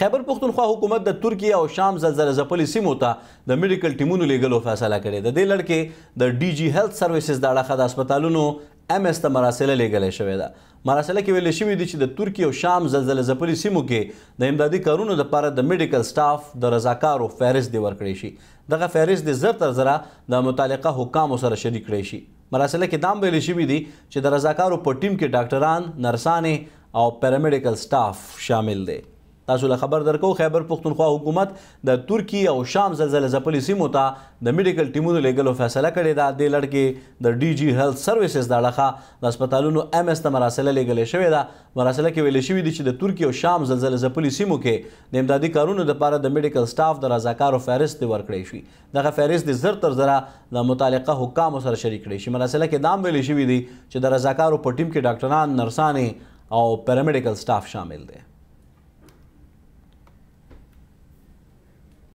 خیبر پښتونخوا حکومت د ترکیه او شام زلزلې ځپلې سیمو ته د میډیکل ټیمونو لیږلو فیصله کړې د دې لړ کې د ډي جی هیلث سرویسز د اړخه د هسپتالونو ام اس ته مراسله لیږلې شوې ده مراسله کې ویل شوې دي چې د ترکیه او شام زلزلې ځپلې سیمو کې د امدادي کارونو لپاره د میډیکل سټاف د رضاکارو فهرست دی ورکړی شي دغه فهرست د زر تر زره د متعلقه حکامو سره شریک کړی شي مراسله کې دام ویل شوې دي چې د رضاکارو په ټیم کې ډاکټران نرسانې او پیرامیډیکل سټاف شامل دي تاسو له خبر درکو خیبر پختونخوا حکومت د ترکی او شام زلزلې ځپلې سیمو ته د میډیکل ټیمونو لګلو فیصله کړې ده د لړکې د ډي جی هیلث سرویسز د اړخه د هسپتالونو ام اس ته مراسله لګلې شوې ده مراسله کې ویل شوې دي چې د ترکی او شام زلزلې ځپلې سیمو کې د امدادي کارونو لپاره د میډیکل سټاف د رضاکارو فهرست ورکړی شي دغه فهرست د زر تر زره د متعلقه حکامو سره شریک کړی شي مراسله کې دام ویلې شوې دي چې د رضاکارو په ټیم کې ډاکټران نرسانې او پیرامیډیکل سټاف شامل دي